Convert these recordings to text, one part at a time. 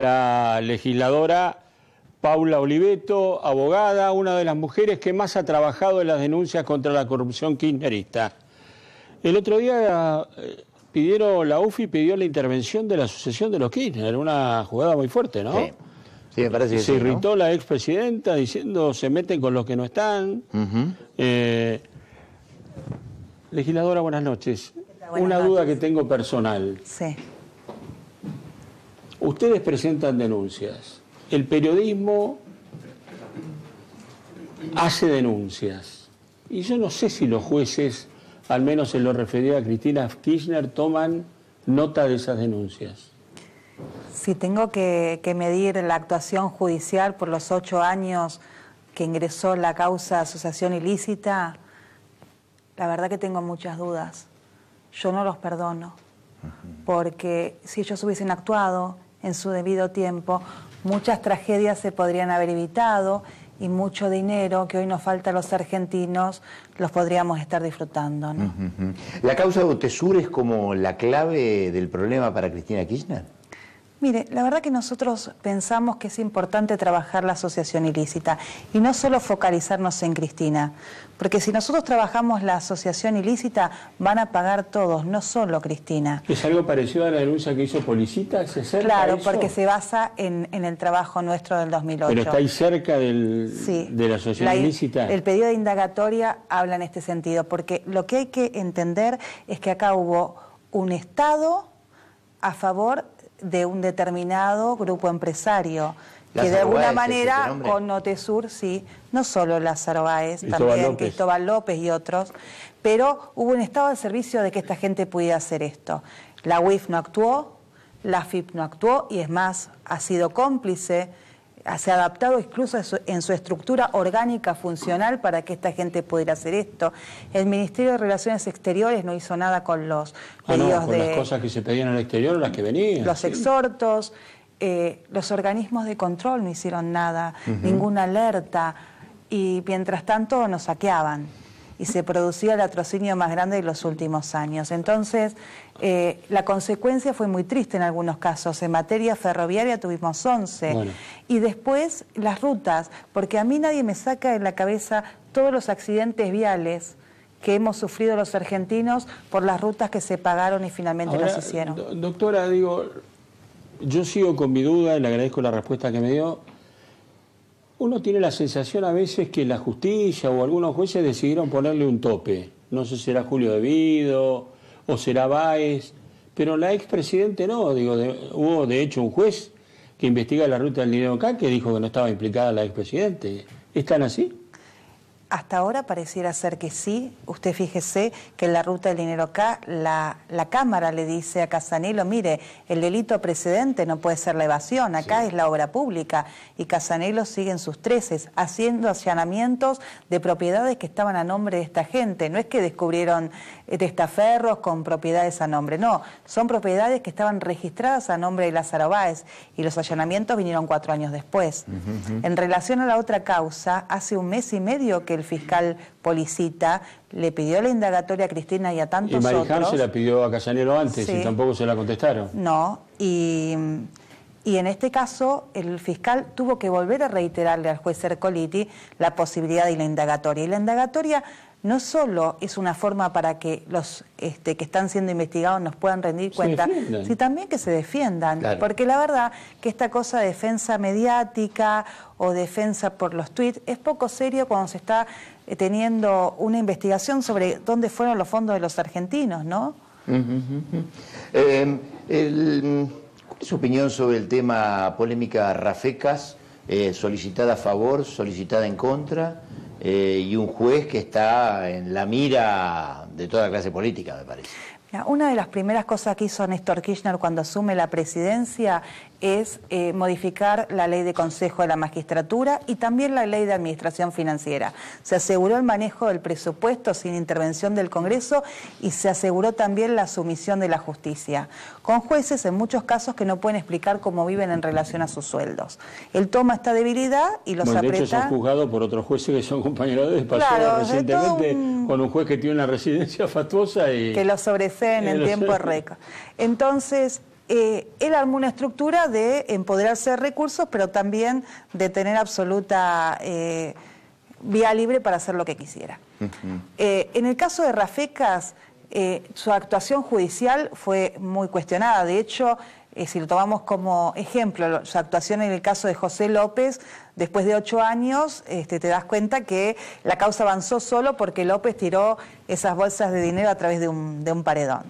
La legisladora Paula Oliveto, abogada, una de las mujeres que más ha trabajado en las denuncias contra la corrupción kirchnerista. El otro día eh, pidieron, la UFI pidió la intervención de la sucesión de los Kirchner, una jugada muy fuerte, ¿no? Sí, me parece Se irritó la expresidenta diciendo se meten con los que no están. Eh, legisladora, buenas noches. una duda que tengo personal. Sí. Ustedes presentan denuncias. El periodismo hace denuncias. Y yo no sé si los jueces, al menos en lo referido a Cristina Kirchner, toman nota de esas denuncias. Si tengo que, que medir la actuación judicial por los ocho años que ingresó la causa asociación ilícita, la verdad que tengo muchas dudas. Yo no los perdono, porque si ellos hubiesen actuado en su debido tiempo, muchas tragedias se podrían haber evitado y mucho dinero que hoy nos falta a los argentinos los podríamos estar disfrutando. ¿La causa de Otesur es como la clave del problema para Cristina Kirchner? Mire, la verdad que nosotros pensamos que es importante trabajar la asociación ilícita y no solo focalizarnos en Cristina, porque si nosotros trabajamos la asociación ilícita van a pagar todos, no solo Cristina. ¿Es algo parecido a la denuncia que hizo Policita? claro, porque se basa en, el trabajo nuestro del 2008. Pero está cerca del, de la asociación ilícita. El pedido de indagatoria habla en este sentido, porque lo que hay que entender es que acá hubo un Estado a favor de un determinado grupo empresario. que de alguna manera con Notesur, sí, no solo Lázaro Báez, también Cristóbal López y otros, pero hubo un estado de servicio de que esta gente pudiera hacer esto. La UIF no actuó, la FIP no actuó y es más, ha sido cómplice se ha adaptado incluso en su estructura orgánica funcional para que esta gente pudiera hacer esto. El Ministerio de Relaciones Exteriores no hizo nada con los ah, las cosas que se pedían al exterior, las que venían. Los exhortos, eh, los organismos de control no hicieron nada, ninguna alerta, y mientras tanto nos saqueaban y se producía el atrocinio más grande de los últimos años. Entonces, eh, la consecuencia fue muy triste en algunos casos. En materia ferroviaria tuvimos 11. Y después las rutas, porque a mí nadie me saca de la cabeza todos los accidentes viales que hemos sufrido los argentinos por las rutas que se pagaron y finalmente nos hicieron. Doctora, digo, yo sigo con mi duda y le agradezco la respuesta que me dio uno tiene la sensación a veces que la justicia o algunos jueces decidieron ponerle un tope. No sé si será Julio De Vido o será Báez, pero la expresidente no. Digo, de, hubo de hecho un juez que investiga la ruta del dinero acá que dijo que no estaba implicada la expresidente. ¿Están así? Hasta ahora pareciera ser que sí. Usted fíjese que en la ruta del dinero acá, la, Cámara le dice a Casanelo, mire, el delito precedente no puede ser la evasión, acá es la obra pública. Y Casanelo sigue en sus treces, haciendo allanamientos de propiedades que estaban a nombre de esta gente. No es que descubrieron eh, testaferros con propiedades a nombre, no. Son propiedades que estaban registradas a nombre de Lázaro Báez y los allanamientos vinieron cuatro años después. En relación a la otra causa, hace un mes y medio que el fiscal Policita le pidió la indagatoria a Cristina y a tantos y Mariján se la pidió a Casanero antes y tampoco se la contestaron. No, y y en este caso el fiscal tuvo que volver a reiterarle al juez Ercoliti la posibilidad de la indagatoria. Y la indagatoria no solo es una forma para que los este, que están siendo investigados nos puedan rendir cuenta, sino también que se defiendan. Porque la verdad que esta cosa de defensa mediática o defensa por los tweets es poco serio cuando se está eh, teniendo una investigación sobre dónde fueron los fondos de los argentinos, ¿no? Eh, el ¿Cuál es su opinión sobre el tema polémica Rafecas, eh, solicitada a favor, solicitada en contra, eh, y un juez que está en la mira de toda clase política, me parece? Una de las primeras cosas que hizo Néstor Kirchner cuando asume la presidencia es eh, modificar la ley de Consejo de la Magistratura y también la ley de Administración Financiera. Se aseguró el manejo del presupuesto sin intervención del Congreso y se aseguró también la sumisión de la justicia, con jueces en muchos casos que no pueden explicar cómo viven en relación a sus sueldos. Él toma esta debilidad y los aprieta... por otros jueces que son compañeros de recientemente con un juez que tiene una residencia fatuosa y... Que en el tiempo récord. Entonces, eh, él armó una estructura de empoderarse de recursos, pero también de tener absoluta eh, vía libre para hacer lo que quisiera. Eh, en el caso de Rafecas, su actuación judicial fue muy cuestionada. De hecho, eh, si lo tomamos como ejemplo, su actuación en el caso de José López, después de ocho años, este, te das cuenta que la causa avanzó solo porque López tiró esas bolsas de dinero a través de un, paredón.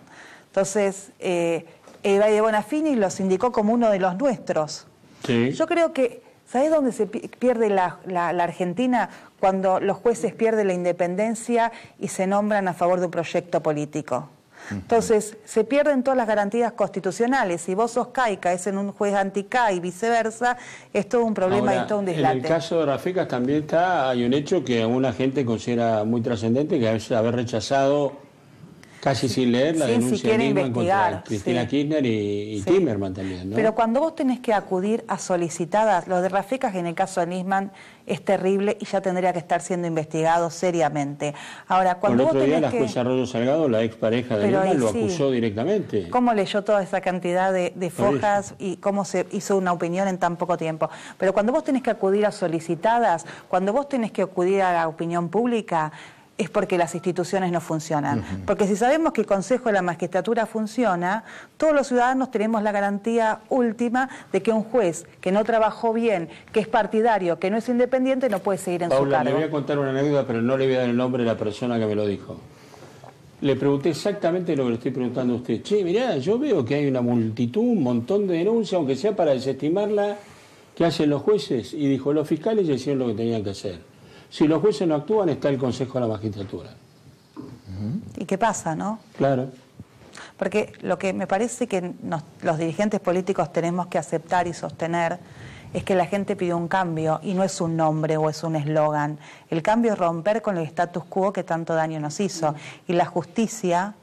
Entonces, eh, de Bonafini los indicó como uno de los nuestros. Yo creo que, ¿sabes dónde se pierde la Argentina? Cuando los jueces pierden la independencia y se nombran a favor de un proyecto político. Entonces, se pierden todas las garantías constitucionales. Si vos sos CAICA, es en un juez anti y viceversa, es todo un problema y todo un deslate. En el caso de Rafecas también está, hay un hecho que una gente considera muy trascendente, que es haber rechazado casi sin leer la denuncia de Nisman contra Cristina Kirchner y, Timerman también. ¿no? Pero cuando vos tenés que acudir a solicitadas, lo de Rafecas en el caso de Nisman es terrible y ya tendría que estar siendo investigado seriamente. Ahora, cuando Por otro día la jueza Rollo Salgado, la expareja de Nisman, lo acusó directamente. ¿Cómo leyó toda esa cantidad de, de fojas y cómo se hizo una opinión en tan poco tiempo? Pero cuando vos tenés que acudir a solicitadas, cuando vos tenés que acudir a la opinión pública, es porque las instituciones no funcionan. Porque si sabemos que el Consejo de la Magistratura funciona, todos los ciudadanos tenemos la garantía última de que un juez que no trabajó bien, que es partidario, que no es independiente, no puede seguir en su cargo. le voy a contar una anécdota, pero no le voy a dar el nombre de la persona que me lo dijo. Le pregunté exactamente lo que le estoy preguntando a usted. Che, mirá, yo veo que hay una multitud, un montón de denuncias, aunque sea para desestimarla, que hacen los jueces. Y dijo, los fiscales ya hicieron lo que tenían que hacer. Si los jueces no actúan, está el Consejo de la Magistratura. ¿Y qué pasa, no? Claro. Porque lo que me parece que los dirigentes políticos tenemos que aceptar y sostener es que la gente pide un cambio y no es un nombre o es un eslogan. El cambio es romper con el status quo que tanto daño nos hizo. Y la justicia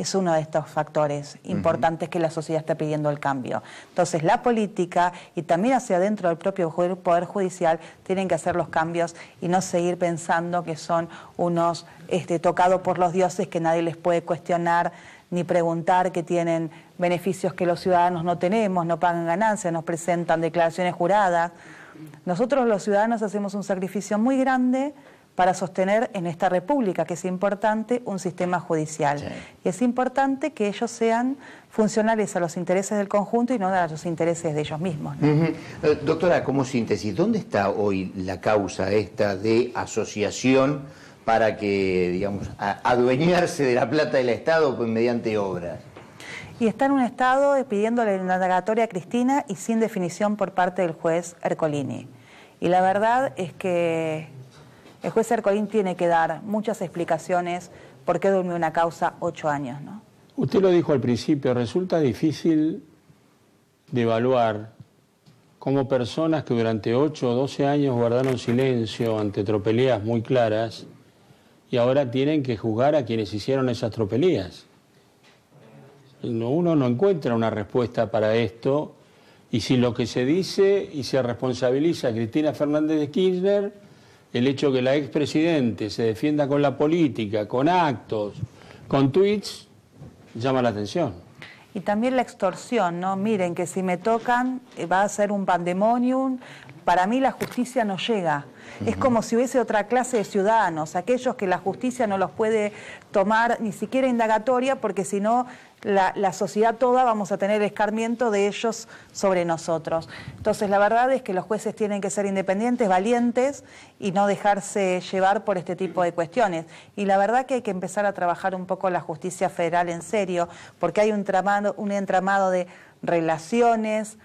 es uno de estos factores importantes que la sociedad está pidiendo el cambio. Entonces, la política y también hacia adentro del propio Poder Judicial tienen que hacer los cambios y no seguir pensando que son unos este, tocados por los dioses que nadie les puede cuestionar ni preguntar que tienen beneficios que los ciudadanos no tenemos, no pagan ganancias, nos presentan declaraciones juradas. Nosotros los ciudadanos hacemos un sacrificio muy grande para sostener en esta república, que es importante un sistema judicial. Y es importante que ellos sean funcionales a los intereses del conjunto y no a los intereses de ellos mismos. Eh, doctora, como síntesis, ¿dónde está hoy la causa esta de asociación para que, digamos, adueñarse de la plata del Estado mediante obras? Y está en un estado pidiéndole la indagatoria a Cristina y sin definición por parte del juez Ercolini. Y la verdad es que el juez Ercolín tiene que dar muchas explicaciones por qué durmió una causa ocho años. ¿no? Usted lo dijo al principio, resulta difícil de evaluar cómo personas que durante ocho o doce años guardaron silencio ante tropelías muy claras y ahora tienen que juzgar a quienes hicieron esas tropelías. Uno no encuentra una respuesta para esto y si lo que se dice y se responsabiliza a Cristina Fernández de Kirchner, el hecho que la expresidente se defienda con la política, con actos, con tweets, llama la atención. Y también la extorsión, ¿no? Miren que si me tocan eh, va a ser un pandemonium, para mí la justicia no llega. Es como si hubiese otra clase de ciudadanos, aquellos que la justicia no los puede tomar ni siquiera indagatoria, porque si no, la, sociedad toda vamos a tener escarmiento de ellos sobre nosotros. Entonces, la verdad es que los jueces tienen que ser independientes, valientes y no dejarse llevar por este tipo de cuestiones. Y la verdad que hay que empezar a trabajar un poco la justicia federal en serio, porque hay un entramado de relaciones,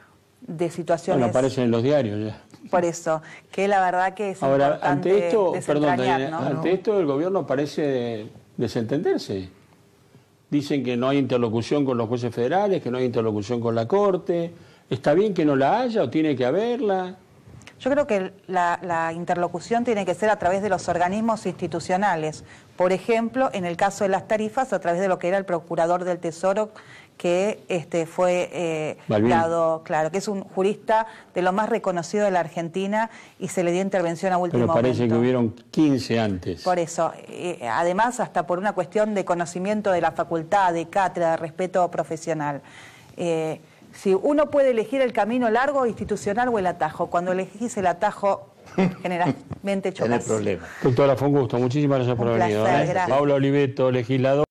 de situaciones. Bueno, aparecen en los diarios ya. Por eso, que la verdad que es Ahora, ante esto, perdón, ante esto el gobierno parece desentenderse. Dicen que no hay interlocución con los jueces federales, que no hay interlocución con la Corte. ¿Está bien que no la haya o tiene que haberla? Yo creo que la, interlocución tiene que ser a través de los organismos institucionales. Por ejemplo, en el caso de las tarifas, a través de lo que era el procurador del Tesoro, que este, fue eh, dado, claro, que es un jurista de lo más reconocido de la Argentina y se le dio intervención a último Pero parece que hubieron 15 antes. Por eso, eh, además hasta por una cuestión de conocimiento de la facultad, de cátedra, de respeto profesional. Eh, si uno puede elegir el camino largo, institucional o el atajo, cuando elegís el atajo generalmente chocas. No hay problema. Doctora, fue un gusto. Muchísimas gracias por haber venido. ¿eh? Oliveto, legislador.